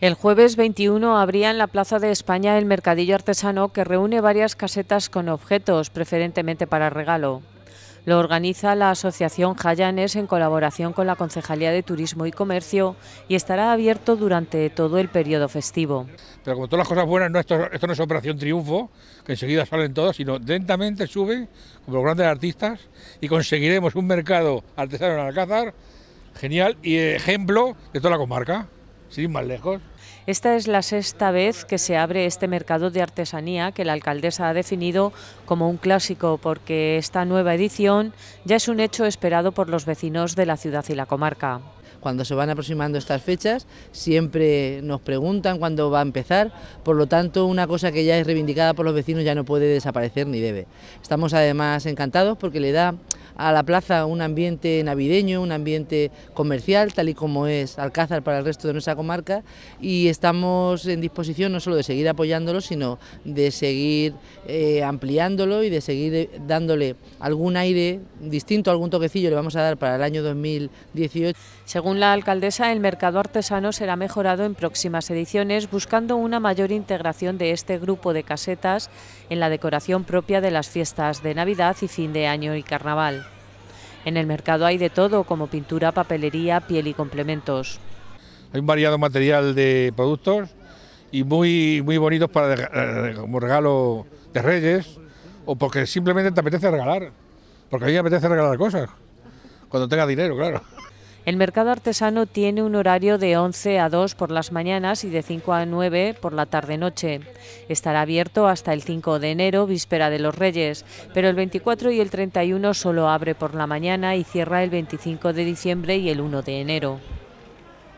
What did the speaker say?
El jueves 21 abría en la Plaza de España el Mercadillo Artesano que reúne varias casetas con objetos, preferentemente para regalo. Lo organiza la Asociación Jayanes en colaboración con la Concejalía de Turismo y Comercio y estará abierto durante todo el periodo festivo. Pero como todas las cosas buenas, esto, esto no es Operación Triunfo, que enseguida salen todas, sino lentamente sube, como los grandes artistas, y conseguiremos un mercado artesano en Alcázar genial y ejemplo de toda la comarca. Sí, más lejos. Esta es la sexta vez que se abre este mercado de artesanía que la alcaldesa ha definido como un clásico porque esta nueva edición ya es un hecho esperado por los vecinos de la ciudad y la comarca. Cuando se van aproximando estas fechas siempre nos preguntan cuándo va a empezar, por lo tanto una cosa que ya es reivindicada por los vecinos ya no puede desaparecer ni debe. Estamos además encantados porque le da a la plaza un ambiente navideño, un ambiente comercial, tal y como es Alcázar para el resto de nuestra comarca y estamos en disposición no solo de seguir apoyándolo, sino de seguir eh, ampliándolo y de seguir eh, dándole algún aire distinto, algún toquecillo le vamos a dar para el año 2018. Según la alcaldesa, el mercado artesano será mejorado en próximas ediciones buscando una mayor integración de este grupo de casetas en la decoración propia de las fiestas de Navidad y fin de año y carnaval. En el mercado hay de todo, como pintura, papelería, piel y complementos. Hay un variado material de productos y muy, muy bonitos para, eh, como regalo de Reyes o porque simplemente te apetece regalar. Porque a mí me apetece regalar cosas, cuando tenga dinero, claro. El mercado artesano tiene un horario de 11 a 2 por las mañanas y de 5 a 9 por la tarde-noche. Estará abierto hasta el 5 de enero, víspera de los Reyes, pero el 24 y el 31 solo abre por la mañana y cierra el 25 de diciembre y el 1 de enero.